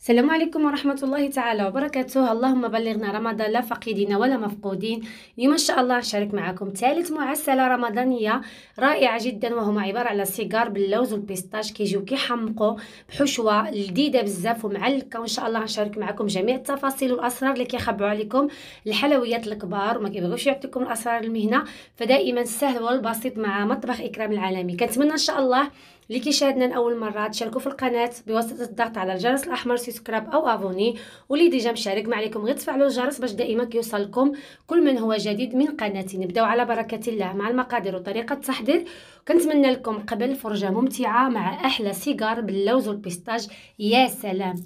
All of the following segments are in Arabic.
السلام عليكم ورحمة الله تعالى وبركاته اللهم بلغنا رمضان لا فقيدين ولا مفقودين اليوم إن شاء الله نشارك معكم ثالث معسلة رمضانية رائعة جدا وهما عبارة على سيجار باللوز والبيستاش كيجيو كيحمقوا بحشوة لذيذة بزاف ومعلكة وإن شاء الله نشارك معكم جميع التفاصيل والأسرار اللي كيخبعوا عليكم الحلويات الكبار وما كيبغيوش يعطيكم الأسرار المهنة فدائما السهل والبسيط مع مطبخ إكرام العالمي كنتمنى إن شاء الله اللي كيشاهدنا لاول مره تشاركوا في القناه بواسطه الضغط على الجرس الاحمر سبسكرايب او افوني واللي ديجا مشارك ما عليكم غير تفعلوا الجرس باش دائما كيوصلكم كل من هو جديد من قناتي نبداو على بركه الله مع المقادير وطريقه التحضير كنتمنى لكم قبل فرجه ممتعه مع احلى سيجار باللوز والبيستاج يا سلام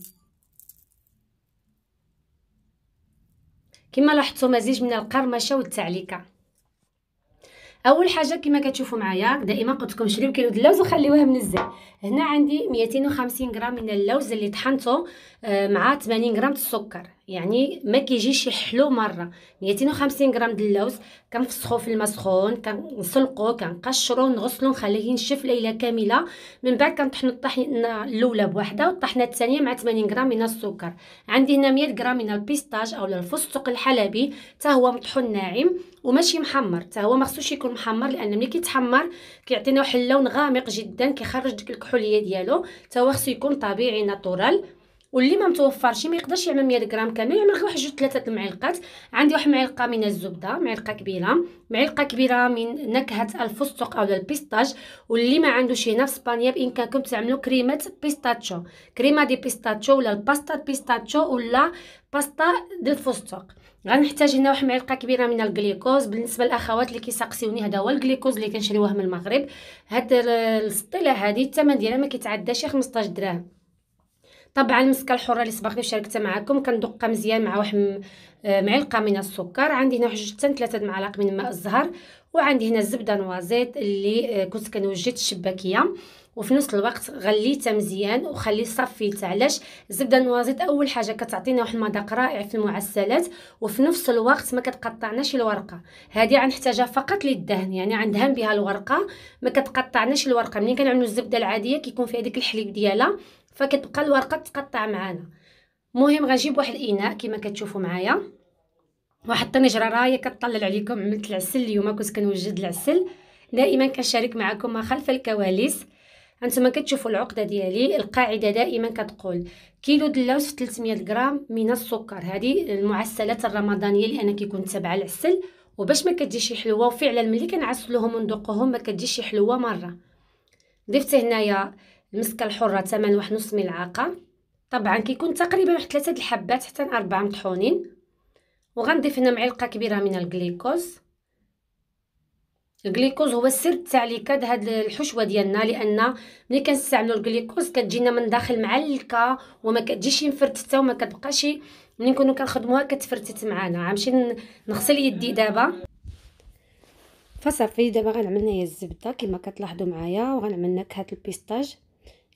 كما لاحظتوا مزيج من القرمشه والتعليكه اول حاجه كما كتشوفوا معايا دائما قلت لكم شريو كيلو د اللوز وخليوه منزل هنا عندي 250 غرام من اللوز اللي طحنته آه، مع 80 غرام السكر يعني ما كيجيش يحلو مره 250 غرام ديال اللوز كنفسخو في الماء سخون كنسلقو كنقشرو نغسلو نخليه ينشف ليله كامله من بعد كنطحنو الطحينه الاولى بوحده والطحنه الثانيه مع 80 غرام من السكر عندي هنا 100 غرام من البيستاج او الفستق الحلبي حتى هو مطحون ناعم وماشي محمر حتى هو ما خصوش يكون محمر لان ملي كيتحمر كيعطينا واحد اللون غامق جدا كيخرج ديك الكحوليه ديالو حتى هو خصو يكون طبيعي ناتورال واللي ما متوفرش ما يقدرش يعمل 100 غرام كامل يعمل غير واحد جوج ثلاثه المعلقات عندي واحد معلقه من الزبده معلقه كبيره معلقه كبيره من نكهه الفستق اولا البيستاج واللي ما عندوش هنا في اسبانيا بامكانكم تعملوا كريمه بيستاتشو كريمه دي بيستاتشو ولا الباستا بيستاتشو ولا باستا دي الفستق غنحتاج هنا واحد معلقه كبيره من الجليكوز بالنسبه للاخوات اللي كيسقسيوني هذا هو الجليكوز اللي كنشريوه من المغرب هاد السطيله هذه الثمن ديالها ما كيتعداش 15 درهم طبعا المسكه الحره اللي سبق لي شاركتها معكم كندقها مزيان مع واحد آه، معلقه من السكر عندي هنا واحد حتى ثلاثه معالق من ماء الزهر وعندي هنا الزبده نوازيت اللي آه، كنت كنوجد الشباكيه وفي نفس الوقت غليتها مزيان وخلي صفيتها علاش الزبده النوازيت اول حاجه كتعطينا واحد المذاق رائع في المعسلات وفي نفس الوقت ما كتقطعناش الورقه هذه غنحتاجها فقط للدهن يعني عندهم بها الورقه ما كتقطعناش الورقه ملي كنعملو الزبده العاديه كيكون فيها ديك الحليب ديالها فكتبقى الورقه تقطع معانا مهم غنجيب واحد الاناء كما كتشوفوا معايا واحد الطنجره راهي كطلع عليكم عملت العسل اليوم كنت كنوجد العسل دائما كنشارك معكم ما خلف الكواليس هانتوما كتشوفوا العقده ديالي القاعده دائما كتقول كيلو دلاوس في 300 غرام من السكر هذه المعسلات الرمضانيه اللي انا كيكون تابعه العسل وباش ما كتجيش حلوه وفعلا ملي كنعسلوهم وندوقوهم ما كتجيش حلوه مره ضفت هنايا المسكه الحره ثمن واحد نص ملعقه طبعا كيكون تقريبا واحد ثلاثه الحبات حتى لاربعه مطحونين وغنضيف هنا معلقه كبيره من الجليكوز الجليكوز هو السر تاع كاد هاد الحشوه ديالنا لان ملي كنستعملو الجليكوز كتجينا من داخل معلكه وما كتجيش مفرتته وما كتبقاش ملي نكونو كنخدموها كتفرتت معانا غنمشي نغسل يدي دابا فصافي دابا غنعمل هي الزبده كما كتلاحظو معايا وغنعمل نكهه البيستاج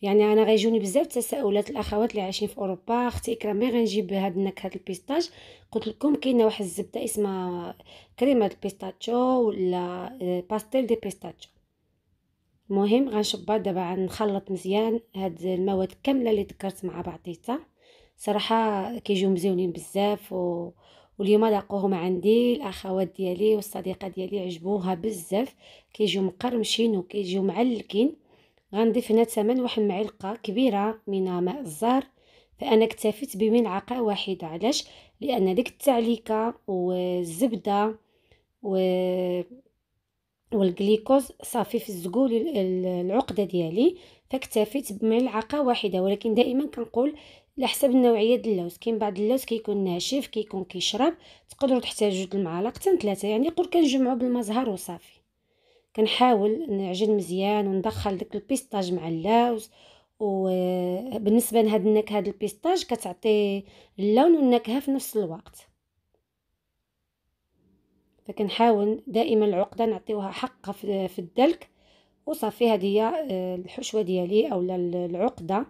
يعني انا غيجوني بزاف تساؤلات الاخوات اللي عايشين في اوروبا اختي اكرام مي غنجيب هاد النكهه البيستاج قلت لكم كاينه واحد الزبده اسمها كريمه البيستاتشو ولا آه، باستيل دي بيستاشيو المهم غنشبها دابا غنخلط مزيان هاد المواد كامله اللي ذكرت مع بعضيتها صراحه كيجيو مزيونين بزاف و... واليوم لاقوهم عندي الاخوات ديالي والصديقه ديالي عجبوها بزاف كيجيو مقرمشين وكيجيو معلكين غنضيف هنا ثمن واحد المعلقه كبيره من ماء الزهر فانا اكتفيت بملعقه واحده علاش لان ديك التعليكه والزبده و والجليكوز صافي في الزقول العقده ديالي فاكتفيت بملعقه واحده ولكن دائما كنقول على حسب النوعيه ديال اللوز كاين بعض اللوز كيكون ناشف كيكون كيشرب تقدروا تحتاجوا المعالق حتى ثلاثه يعني قول كنجمعوا بالمزهر وصافي كنحاول نعجن مزيان وندخل داك البيستاج مع اللوز وبالنسبه آه، لهاد النكهه ديال البيستاج كتعطي اللون والنكهه في نفس الوقت فكنحاول دائما العقده نعطيوها حقها في آه، الدلك وصافي هذه هي آه، الحشوه ديالي اولا العقده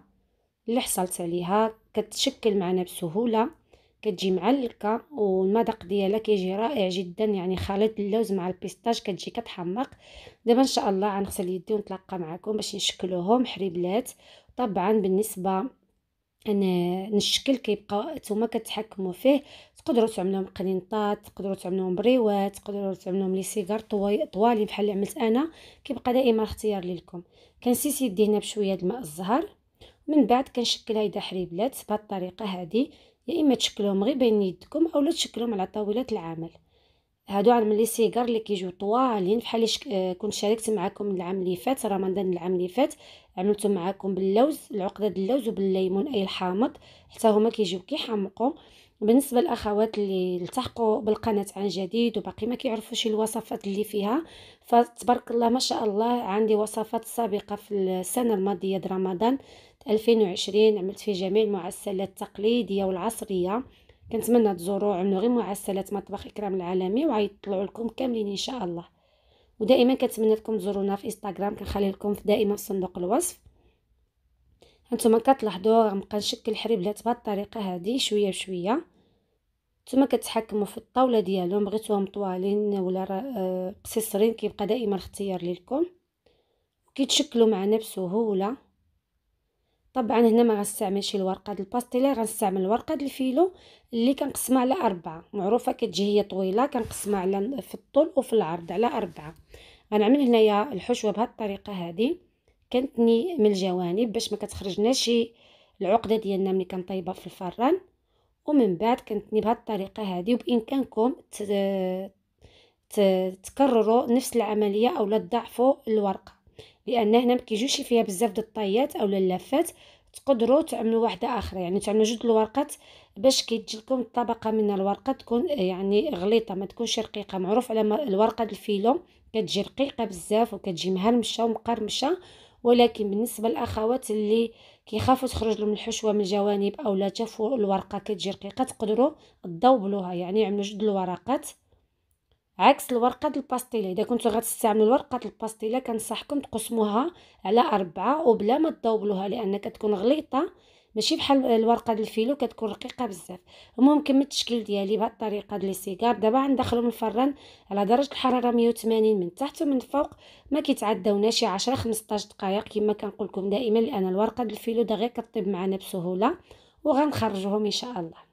اللي حصلت عليها كتشكل معنا بسهوله كتجي معلكه والمذاق ديالها كيجي رائع جدا يعني خليط اللوز مع البيستاج كتجي كتحمق دابا ان شاء الله غنغسل يدي ونتلاقى معكم باش نشكلوهم حريبلات طبعا بالنسبه انا نشكل كيبقى نتوما كتحكموا فيه تقدروا تعملوهم قنينطات تقدروا تعملوهم بريوات تقدروا تعملوهم لي سيجار طوالي بحال اللي عملت انا كيبقى دائما اختيار لكم كنسيس يدي هنا بشويه د الماء الزهر من بعد كنشكل هيدا حريبلات بهاد الطريقه هذه يا اما تشكلوهم غير بين يدكم اولا تشكلوهم على طاوله العمل هادو عن لي سيجار اللي كيجيو طوالين بحال شك... آه، كنت شاركت معكم العام اللي فات رمضان العام اللي فات عملتهم معكم باللوز العقده ديال اللوز وبالليمون اي الحامض حتى هما كيجيو كيحمقوا بالنسبه للاخوات اللي التحقوا بالقناه عن جديد وباقي ما كيعرفوش الوصفات اللي فيها فتبارك الله ما شاء الله عندي وصفات سابقه في السنه الماضيه رمضان 2020 عملت فيه جميع المعسلات التقليديه والعصريه كنتمنى تزوروا عملوا غير معسلات مطبخ اكرام العالمي وغيطلعوا لكم كاملين ان شاء الله ودائما كنتمنى لكم تزورونا في انستغرام كنخلي لكم في دائما في صندوق الوصف هانتوما كتلاحظوا غنبقى نشكل حريبلات بهاد الطريقه هذه شويه بشويه نتوما كتحكموا في الطاوله ديالهم بغيتوهم طوالين ولا قصيصرين آه، كيبقى دائما الاختيار لكم كيتشكلوا معنا بسهوله طبعا هنا ما غنستعملش الورقه ديال الباستيلا غنستعمل ورقه ديال الفيلو اللي كنقسمها على أربعة معروفه كتجي هي طويله كنقسمها على في الطول وفي العرض على أربعة غنعمل هنايا الحشوه بهذه الطريقه هذه كنتني من الجوانب باش ما كتخرجناش العقده ديالنا ملي كنطيبها في الفران ومن بعد كنتني بهذه الطريقه هذه وبامكانكم تكرروا نفس العمليه اولا تضاعفوا الورقه لان هنا ما كيجيوش فيها بزاف د الطيات اولا اللفات تقدروا تعملوا واحده اخرى يعني تعملوا جوج الورقات باش كيتجلكم الطبقه من الورقه تكون آه، يعني غليطه ما تكونش رقيقه معروف على الورقه الفيلو كتجي رقيقه بزاف وكتجي مهرمشه ومقرمشه ولكن بالنسبه للاخوات اللي كيخافوا تخرج لهم الحشوه من الجوانب اولا شافوا الورقه كتجي رقيقه تقدروا تذوبلوها يعني عملوا جوج الورقات عكس الورقه الباستيله اذا كنتو غتستعملوا الورقه الباستيله كنصحكم تقسموها على أربعة وبلا ما تضوبلوها لان كتكون غليطه ماشي بحال الورقه ديال الفيلو كتكون رقيقه بزاف المهم كملت التشكيل ديالي بهاد الطريقه ديال السيجار دابا غندخلو من الفران على درجه الحراره 180 من تحت ومن فوق ما كيتعداونا شي 10 15 دقائق كما كنقول لكم دائما لان الورقه ديال الفيلو غير كطيب معنا بسهوله وغنخرجوهم ان شاء الله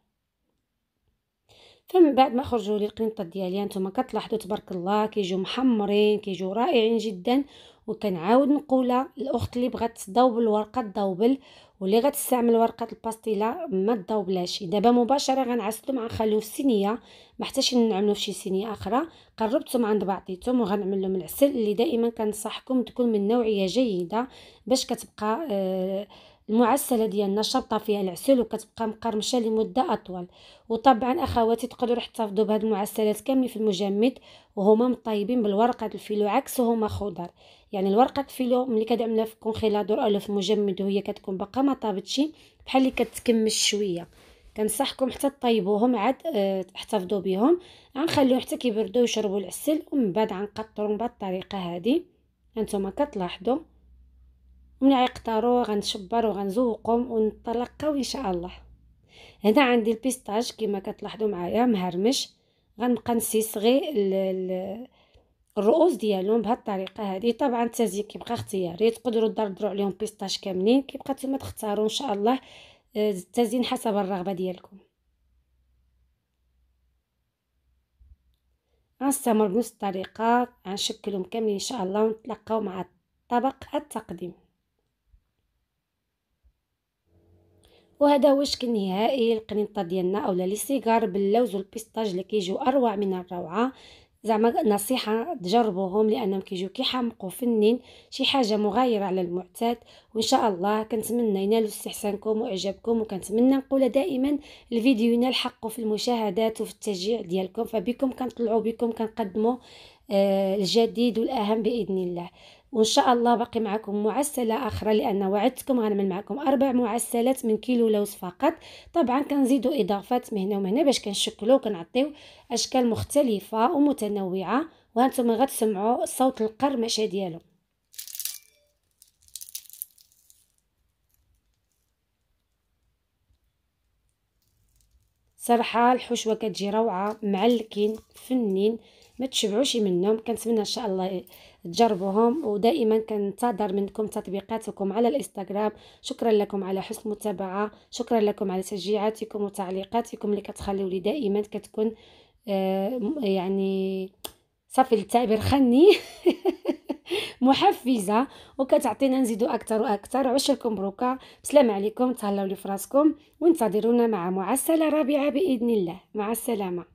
فمن بعد ما خرجوا لي القنطه ديالي انتما كتلاحظوا تبارك الله كيجوا محمرين كيجوا رائعين جدا وكنعاود نقولها الاخت اللي بغات تذوب الورقه تذوبل واللي غتستعمل ورقه الباستيلا ما تضوبلاش دابا مباشره غنعسلو مع خلوه في صينيه ما حتاش نعملو فشي صينيه اخرى قربتهم عند بعضيتهم وغنعمل لهم العسل اللي دائما كنصحكم تكون من نوعيه جيده باش كتبقى آه المعسله ديالنا شابطه فيها العسل وكتبقى مقرمشه لمده اطول وطبعا اخواتي تقدروا يحتفظوا بهاد المعسلات كاملين في المجمد وهما مطيبين بالورقه الفيلو عكس وهما خضر يعني الورقه الفيلو ملي كدعملها في كونخيلادور اولا في مجمد وهي كتكون باقا ما طابتش بحال اللي كتكمش شويه كنصحكم حتى طيبوهم عاد آه، تحتفظوا بهم غنخليو حتى كيبردوا ويشربوا العسل ومن بعد غنقطروا بهاد الطريقه هذه هانتوما كتلاحظوا من غيقطرو غنشبر وغنزوقهم ونتلقاو ان شاء الله هنا عندي البيستاج كما كتلاحظوا معايا مهرمش غنبقى نسيصغي الرؤوس ديالهم بهالطريقه الطريقه هذه طبعا التزيين كيبقى اختياري تقدروا تدردروا عليهم بيستاج كاملين كيبقى نتوما تختاروا ان شاء الله التزيين آه، حسب الرغبه ديالكم غنستمر بنفس الطريقه غنشكلهم كاملين ان شاء الله ونتلاقاو مع طبق التقديم وهذا هو الشكل النهائي القرنطه ديالنا اولا لي سيجار باللوز والبيستاج اللي كيجيو اروع من الروعه زعما نصيحه تجربوهم لانهم كيجيو كيحمقوا فنين شي حاجه مغايره على المعتاد وان شاء الله كنتمنى ينالوا استحسانكم واعجابكم وكنتمنى نقول دائما الفيديو ينال حقه في المشاهدات وفي التشجيع ديالكم فبكم كنطلعوا بكم كنقدموا آه، الجديد والأهم بإذن الله وإن شاء الله باقي معكم معسلة أخرى لأن وعدتكم غنعمل معكم أربع معسلات من كيلو لوز فقط طبعا كنزيدوا إضافات من هنا ومن هنا باش كنشكلو وكنعطيو أشكال مختلفة ومتنوعة وهانتم غتسمعوا صوت القرمشة ديالو صراحه الحشوه كتجي روعه معلكين فنين ما تشبعوش منهم كنتمنى ان شاء الله تجربوهم ودائما كنتظر منكم تطبيقاتكم على الانستغرام شكرا لكم على حسن المتابعه شكرا لكم على تشجيعاتكم وتعليقاتكم اللي كتخليو لي دائما كتكون آه يعني صافي التعبير خني محفزه وكتعطينا نزيدو اكثر واكثر عشركم مبروكه بسلام عليكم تهلاو لي فراسكم وانتظرونا مع معسله رابعه باذن الله مع السلامه